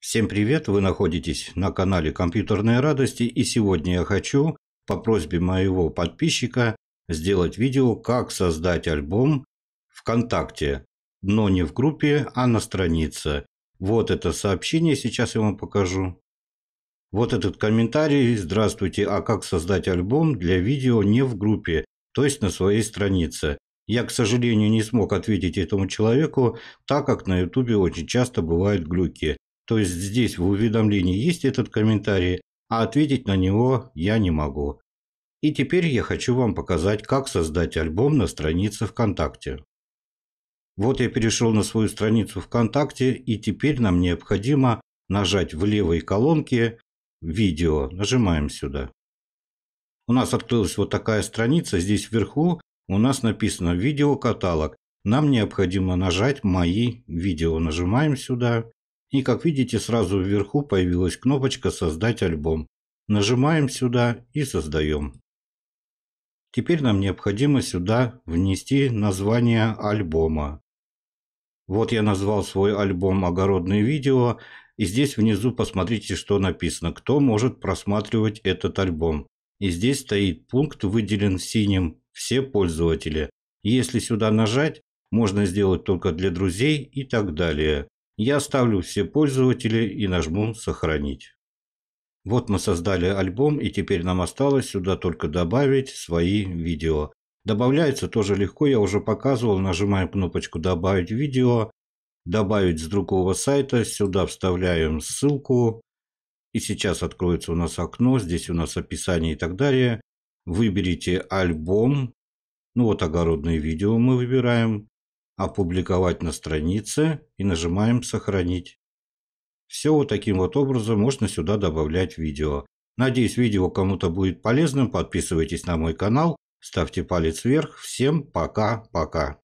Всем привет, вы находитесь на канале Компьютерные радости и сегодня я хочу по просьбе моего подписчика сделать видео, как создать альбом ВКонтакте, но не в группе, а на странице. Вот это сообщение, сейчас я вам покажу. Вот этот комментарий, здравствуйте, а как создать альбом для видео не в группе, то есть на своей странице. Я, к сожалению, не смог ответить этому человеку, так как на ютубе очень часто бывают глюки. То есть здесь в уведомлении есть этот комментарий, а ответить на него я не могу. И теперь я хочу вам показать, как создать альбом на странице ВКонтакте. Вот я перешел на свою страницу ВКонтакте, и теперь нам необходимо нажать в левой колонке «Видео». Нажимаем сюда. У нас открылась вот такая страница. Здесь вверху у нас написано «Видеокаталог». Нам необходимо нажать «Мои видео». Нажимаем сюда. И как видите, сразу вверху появилась кнопочка «Создать альбом». Нажимаем сюда и создаем. Теперь нам необходимо сюда внести название альбома. Вот я назвал свой альбом «Огородные видео». И здесь внизу посмотрите, что написано. Кто может просматривать этот альбом. И здесь стоит пункт, выделен синим «Все пользователи». Если сюда нажать, можно сделать только для друзей и так далее. Я оставлю все пользователи и нажму «Сохранить». Вот мы создали альбом, и теперь нам осталось сюда только добавить свои видео. Добавляется тоже легко, я уже показывал, нажимаем кнопочку «Добавить видео», «Добавить с другого сайта», сюда вставляем ссылку, и сейчас откроется у нас окно, здесь у нас описание и так далее. Выберите альбом, ну вот огородные видео мы выбираем, опубликовать на странице и нажимаем сохранить. Все вот таким вот образом можно сюда добавлять видео. Надеюсь, видео кому-то будет полезным. Подписывайтесь на мой канал, ставьте палец вверх. Всем пока-пока.